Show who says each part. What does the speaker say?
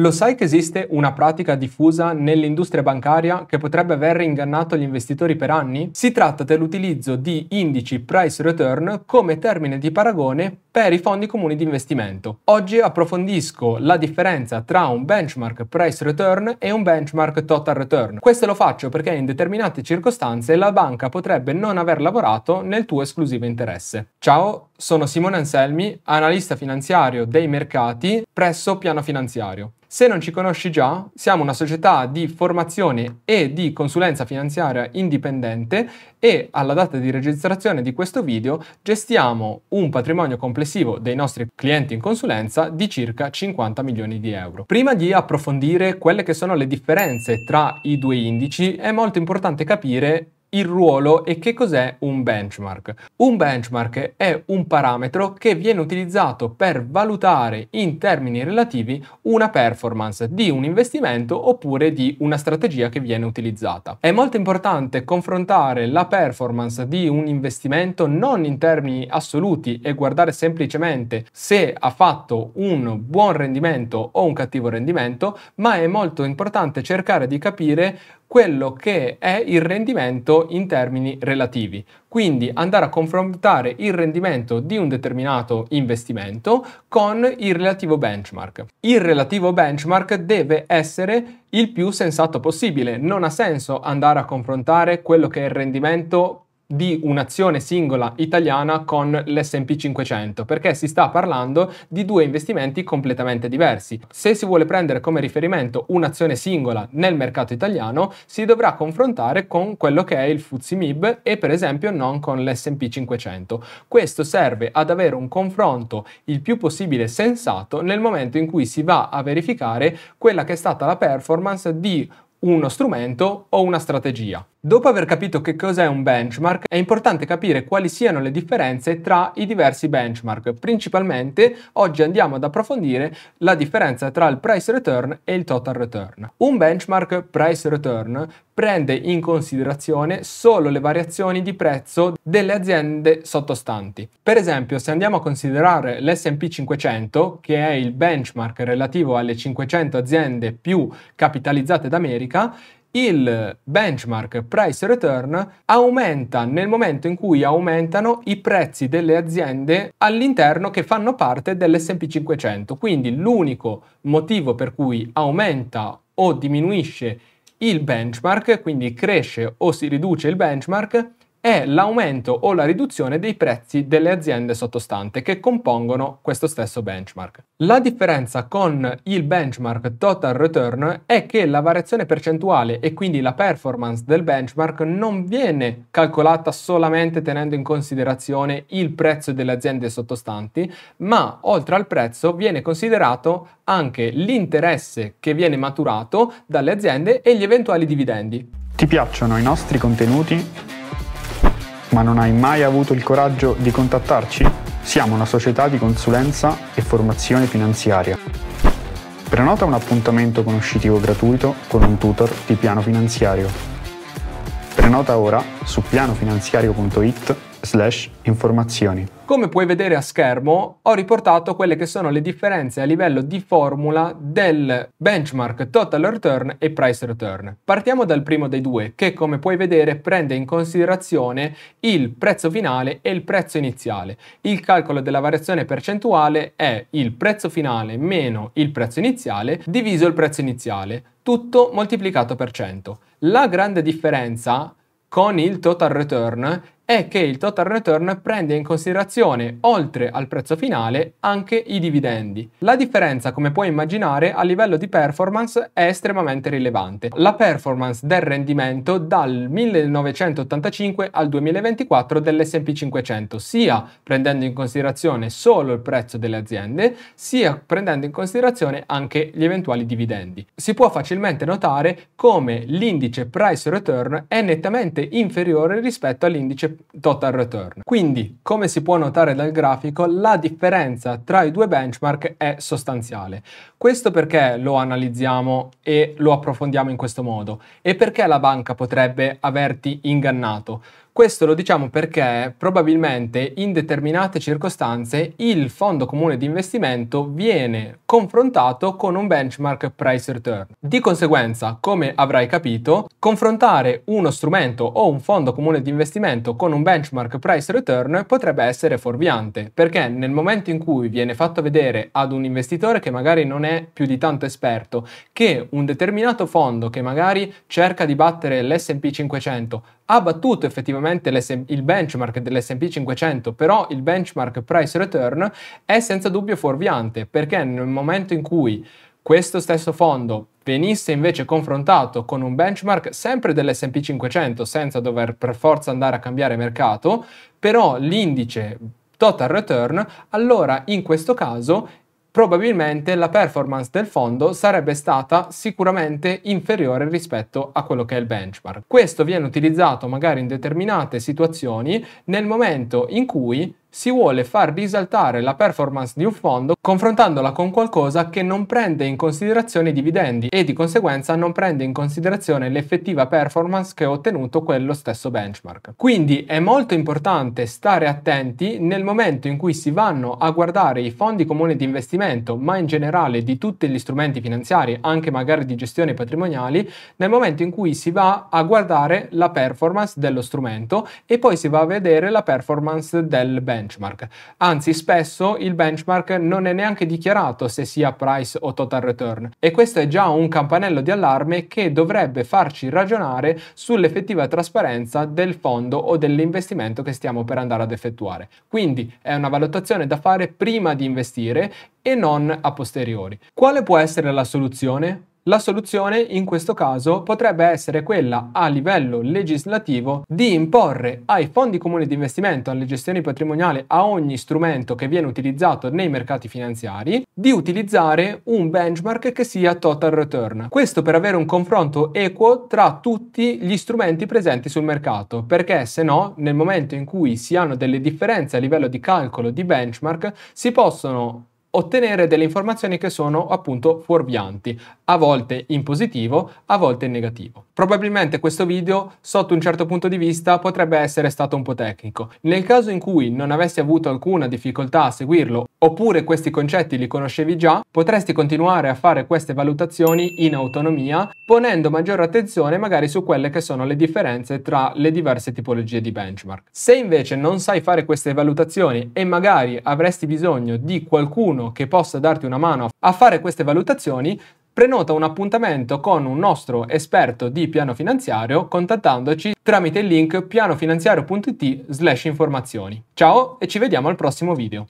Speaker 1: Lo sai che esiste una pratica diffusa nell'industria bancaria che potrebbe aver ingannato gli investitori per anni? Si tratta dell'utilizzo di indici price return come termine di paragone per i fondi comuni di investimento. Oggi approfondisco la differenza tra un benchmark price return e un benchmark total return. Questo lo faccio perché in determinate circostanze la banca potrebbe non aver lavorato nel tuo esclusivo interesse. Ciao, sono Simone Anselmi, analista finanziario dei mercati presso Piano Finanziario. Se non ci conosci già, siamo una società di formazione e di consulenza finanziaria indipendente e alla data di registrazione di questo video gestiamo un patrimonio complessivo dei nostri clienti in consulenza di circa 50 milioni di euro. Prima di approfondire quelle che sono le differenze tra i due indici è molto importante capire il ruolo e che cos'è un benchmark. Un benchmark è un parametro che viene utilizzato per valutare in termini relativi una performance di un investimento oppure di una strategia che viene utilizzata. È molto importante confrontare la performance di un investimento non in termini assoluti e guardare semplicemente se ha fatto un buon rendimento o un cattivo rendimento, ma è molto importante cercare di capire quello che è il rendimento in termini relativi. Quindi andare a confrontare il rendimento di un determinato investimento con il relativo benchmark. Il relativo benchmark deve essere il più sensato possibile. Non ha senso andare a confrontare quello che è il rendimento di un'azione singola italiana con l'SP 500 perché si sta parlando di due investimenti completamente diversi. Se si vuole prendere come riferimento un'azione singola nel mercato italiano si dovrà confrontare con quello che è il FTSE MIB e per esempio non con l'SP 500. Questo serve ad avere un confronto il più possibile sensato nel momento in cui si va a verificare quella che è stata la performance di uno strumento o una strategia. Dopo aver capito che cos'è un benchmark, è importante capire quali siano le differenze tra i diversi benchmark. Principalmente oggi andiamo ad approfondire la differenza tra il price return e il total return. Un benchmark price return prende in considerazione solo le variazioni di prezzo delle aziende sottostanti. Per esempio, se andiamo a considerare l'SP 500, che è il benchmark relativo alle 500 aziende più capitalizzate d'America, il benchmark price return aumenta nel momento in cui aumentano i prezzi delle aziende all'interno che fanno parte dell'SP 500. Quindi l'unico motivo per cui aumenta o diminuisce il benchmark, quindi cresce o si riduce il benchmark, è l'aumento o la riduzione dei prezzi delle aziende sottostante che compongono questo stesso benchmark. La differenza con il benchmark total return è che la variazione percentuale e quindi la performance del benchmark non viene calcolata solamente tenendo in considerazione il prezzo delle aziende sottostanti, ma oltre al prezzo viene considerato anche l'interesse che viene maturato dalle aziende e gli eventuali dividendi. Ti piacciono i nostri contenuti? ma non hai mai avuto il coraggio di contattarci? Siamo una società di consulenza e formazione finanziaria. Prenota un appuntamento conoscitivo gratuito con un tutor di piano finanziario. Prenota ora su pianofinanziario.it slash informazioni. Come puoi vedere a schermo ho riportato quelle che sono le differenze a livello di formula del benchmark total return e price return. Partiamo dal primo dei due che come puoi vedere prende in considerazione il prezzo finale e il prezzo iniziale. Il calcolo della variazione percentuale è il prezzo finale meno il prezzo iniziale diviso il prezzo iniziale, tutto moltiplicato per 100. La grande differenza con il total return è che il total return prende in considerazione, oltre al prezzo finale, anche i dividendi. La differenza, come puoi immaginare, a livello di performance è estremamente rilevante. La performance del rendimento dal 1985 al 2024 dell'S&P 500, sia prendendo in considerazione solo il prezzo delle aziende, sia prendendo in considerazione anche gli eventuali dividendi. Si può facilmente notare come l'indice price return è nettamente inferiore rispetto all'indice total return. Quindi, come si può notare dal grafico, la differenza tra i due benchmark è sostanziale. Questo perché lo analizziamo e lo approfondiamo in questo modo e perché la banca potrebbe averti ingannato. Questo lo diciamo perché probabilmente in determinate circostanze il fondo comune di investimento viene confrontato con un benchmark price return. Di conseguenza, come avrai capito, confrontare uno strumento o un fondo comune di investimento con un benchmark price return potrebbe essere fuorviante, perché nel momento in cui viene fatto vedere ad un investitore che magari non è più di tanto esperto che un determinato fondo che magari cerca di battere l'SP 500 ha battuto effettivamente il benchmark dell'SP 500, però il benchmark price return è senza dubbio fuorviante perché nel momento in cui questo stesso fondo venisse invece confrontato con un benchmark sempre dell'SP 500 senza dover per forza andare a cambiare mercato, però l'indice total return, allora in questo caso probabilmente la performance del fondo sarebbe stata sicuramente inferiore rispetto a quello che è il benchmark. Questo viene utilizzato magari in determinate situazioni nel momento in cui si vuole far risaltare la performance di un fondo confrontandola con qualcosa che non prende in considerazione i dividendi e di conseguenza non prende in considerazione l'effettiva performance che ha ottenuto quello stesso benchmark. Quindi è molto importante stare attenti nel momento in cui si vanno a guardare i fondi comuni di investimento, ma in generale di tutti gli strumenti finanziari, anche magari di gestione patrimoniali, nel momento in cui si va a guardare la performance dello strumento e poi si va a vedere la performance del benchmark benchmark. Anzi, spesso il benchmark non è neanche dichiarato se sia price o total return e questo è già un campanello di allarme che dovrebbe farci ragionare sull'effettiva trasparenza del fondo o dell'investimento che stiamo per andare ad effettuare. Quindi è una valutazione da fare prima di investire e non a posteriori. Quale può essere la soluzione? La soluzione in questo caso potrebbe essere quella a livello legislativo di imporre ai fondi comuni di investimento, alle gestioni patrimoniali, a ogni strumento che viene utilizzato nei mercati finanziari, di utilizzare un benchmark che sia total return. Questo per avere un confronto equo tra tutti gli strumenti presenti sul mercato, perché se no nel momento in cui si hanno delle differenze a livello di calcolo di benchmark si possono ottenere delle informazioni che sono appunto fuorvianti, a volte in positivo, a volte in negativo. Probabilmente questo video, sotto un certo punto di vista, potrebbe essere stato un po' tecnico. Nel caso in cui non avessi avuto alcuna difficoltà a seguirlo, oppure questi concetti li conoscevi già, potresti continuare a fare queste valutazioni in autonomia, ponendo maggiore attenzione magari su quelle che sono le differenze tra le diverse tipologie di benchmark. Se invece non sai fare queste valutazioni e magari avresti bisogno di qualcuno qualcuno che possa darti una mano a fare queste valutazioni, prenota un appuntamento con un nostro esperto di piano finanziario contattandoci tramite il link pianofinanziario.it slash informazioni. Ciao e ci vediamo al prossimo video.